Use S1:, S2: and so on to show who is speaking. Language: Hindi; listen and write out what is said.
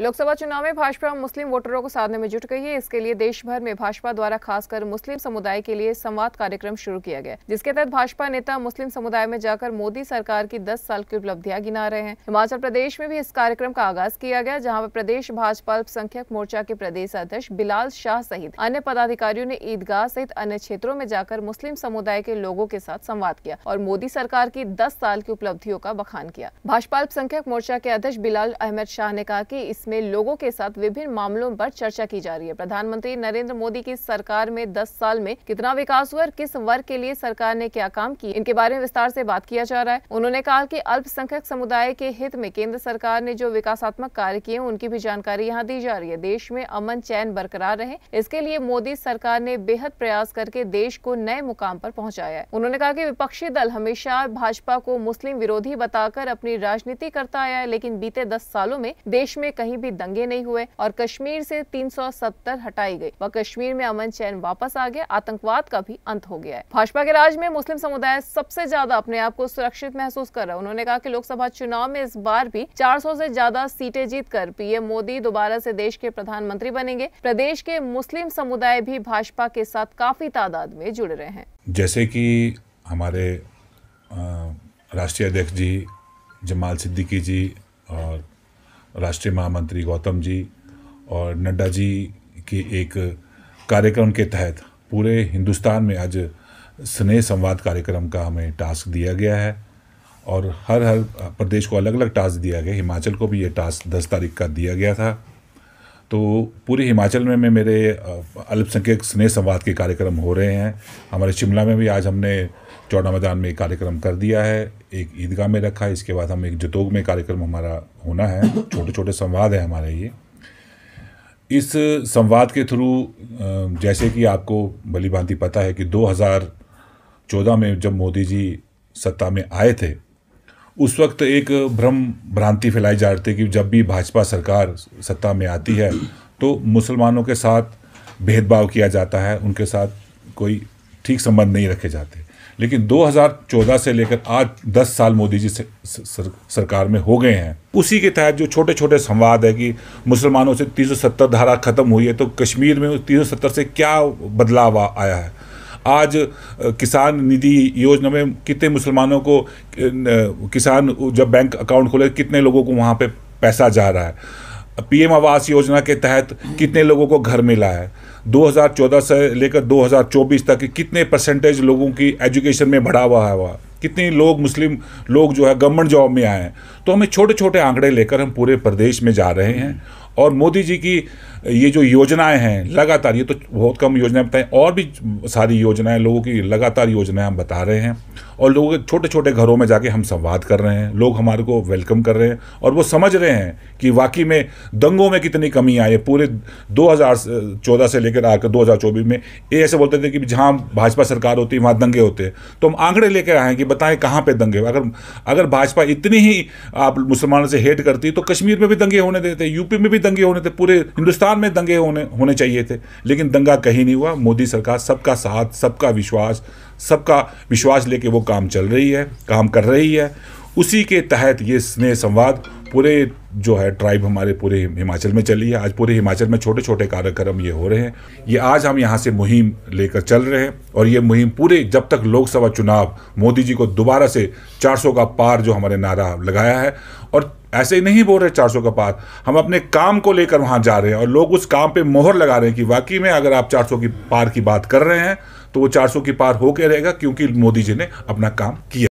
S1: लोकसभा चुनाव में भाजपा मुस्लिम वोटरों को साधने में जुट गई है इसके लिए देश भर में भाजपा द्वारा खासकर मुस्लिम समुदाय के लिए संवाद कार्यक्रम शुरू किया गया जिसके तहत भाजपा नेता मुस्लिम समुदाय में जाकर मोदी सरकार की 10 साल की उपलब्धियां गिना रहे हैं हिमाचल प्रदेश में भी इस कार्यक्रम का आगाज किया गया जहाँ पर प्रदेश भाजपा अल्पसंख्यक मोर्चा के प्रदेश अध्यक्ष बिलाल शाह सहित अन्य पदाधिकारियों ने ईदगाह सहित अन्य क्षेत्रों में जाकर मुस्लिम समुदाय के लोगों के साथ संवाद किया और मोदी सरकार की दस साल की उपलब्धियों का बखान किया भाजपा अल्पसंख्यक मोर्चा के अध्यक्ष बिलाल अहमद शाह ने कहा की इस जिसमें लोगों के साथ विभिन्न मामलों पर चर्चा की जा रही है प्रधानमंत्री नरेंद्र मोदी की सरकार में दस साल में कितना विकास हुआ और किस वर्ग के लिए सरकार ने क्या काम किए इनके बारे में विस्तार से बात किया जा रहा है उन्होंने कहा की अल्पसंख्यक समुदाय के हित में केंद्र सरकार ने जो विकासात्मक कार्य किए उनकी भी जानकारी यहाँ दी जा रही है देश में अमन चैन बरकरार रहे इसके लिए मोदी सरकार ने बेहद प्रयास करके देश को नए मुकाम पर पहुंचाया है उन्होंने कहा कि विपक्षी दल हमेशा भाजपा को मुस्लिम विरोधी बताकर अपनी राजनीति करता आया है लेकिन बीते दस सालों में देश में कहीं भी दंगे नहीं हुए और कश्मीर से 370 हटाई गई व कश्मीर में अमन चैन वापस आ गया आतंकवाद का भी अंत हो गया है भाजपा के राज में मुस्लिम समुदाय सबसे ज्यादा अपने आप को सुरक्षित महसूस कर रहा है उन्होंने कहा की लोकसभा चुनाव में इस बार भी चार से ज्यादा सीटें जीत पीएम मोदी दोबारा से देश के प्रधानमंत्री बनेंगे प्रदेश के मुस्लिम समुदाय भी भाजपा के साथ काफी तादाद में जुड़ रहे हैं
S2: जैसे कि हमारे राष्ट्रीय अध्यक्ष जी जमाल सिद्दीकी जी और राष्ट्रीय महामंत्री गौतम जी और नड्डा जी के एक कार्यक्रम के तहत पूरे हिंदुस्तान में आज स्नेह संवाद कार्यक्रम का हमें टास्क दिया गया है और हर हर प्रदेश को अलग अलग टास्क दिया गया हिमाचल को भी ये टास्क दस तारीख का दिया गया था तो पूरे हिमाचल में, में मेरे अल्पसंख्यक स्नेह संवाद के कार्यक्रम हो रहे हैं हमारे शिमला में भी आज हमने चौड़ा मैदान में एक कार्यक्रम कर दिया है एक ईदगाह में रखा है इसके बाद हम एक जतोग में कार्यक्रम हमारा होना है छोटे छोटे संवाद हैं हमारे ये इस संवाद के थ्रू जैसे कि आपको भली भांति पता है कि 2014 में जब मोदी जी सत्ता में आए थे उस वक्त एक भ्रम भ्रांति फैलाई जा रही थी कि जब भी भाजपा सरकार सत्ता में आती है तो मुसलमानों के साथ भेदभाव किया जाता है उनके साथ कोई ठीक संबंध नहीं रखे जाते लेकिन 2014 से लेकर आज 10 साल मोदी जी से, सरकार में हो गए हैं उसी के तहत जो छोटे छोटे संवाद है कि मुसलमानों से 370 धारा खत्म हुई है तो कश्मीर में उस 370 से क्या बदलाव आया है आज किसान निधि योजना में कितने मुसलमानों को किसान जब बैंक अकाउंट खोले कितने लोगों को वहाँ पे पैसा जा रहा है पीएम आवास योजना के तहत कितने लोगों को घर मिला है 2014 से लेकर 2024 तक कितने परसेंटेज लोगों की एजुकेशन में बढ़ावा हुआ हुआ कितने लोग मुस्लिम लोग जो है गवर्नमेंट जॉब में आए हैं तो हमें छोटे छोटे आंकड़े लेकर हम पूरे प्रदेश में जा रहे हैं और मोदी जी की ये जो योजनाएं हैं लगातार ये तो बहुत कम योजनाएं बताएं और भी सारी योजनाएं लोगों की लगातार योजनाएं हम बता रहे हैं और लोगों के छोटे छोटे घरों में जाके हम संवाद कर रहे हैं लोग हमारे को वेलकम कर रहे हैं और वो समझ रहे हैं कि वाकई में दंगों में कितनी कमी आई है पूरे 2014 से लेकर आकर 2024 में ये ऐसे बोलते थे कि जहाँ भाजपा सरकार होती है वहाँ दंगे होते हैं तो हम आंकड़े लेकर आए कि बताएं कहाँ पर दंगे अगर अगर भाजपा इतनी ही आप मुसलमानों से हेट करती तो कश्मीर में भी दंगे होने देते यूपी में भी दंगे होने थे पूरे हिंदुस्तान में दंगे होने होने चाहिए थे लेकिन दंगा कहीं नहीं हुआ मोदी सरकार सबका साथ सबका विश्वास सबका विश्वास लेके वो काम चल रही है काम कर रही है उसी के तहत ये स्नेह संवाद पूरे जो है ट्राइब हमारे पूरे हिमाचल में चली है आज पूरे हिमाचल में छोटे छोटे कार्यक्रम ये हो रहे हैं ये आज हम यहाँ से मुहिम लेकर चल रहे हैं और ये मुहिम पूरे जब तक लोकसभा चुनाव मोदी जी को दोबारा से 400 का पार जो हमारे नारा लगाया है और ऐसे ही नहीं बोल रहे चार सौ का पार हम अपने काम को लेकर वहां जा रहे हैं और लोग उस काम पे मोहर लगा रहे हैं कि वाकई में अगर आप चार सौ की पार की बात कर रहे हैं तो वो चार सौ की पार होके रहेगा क्योंकि मोदी जी ने अपना काम किया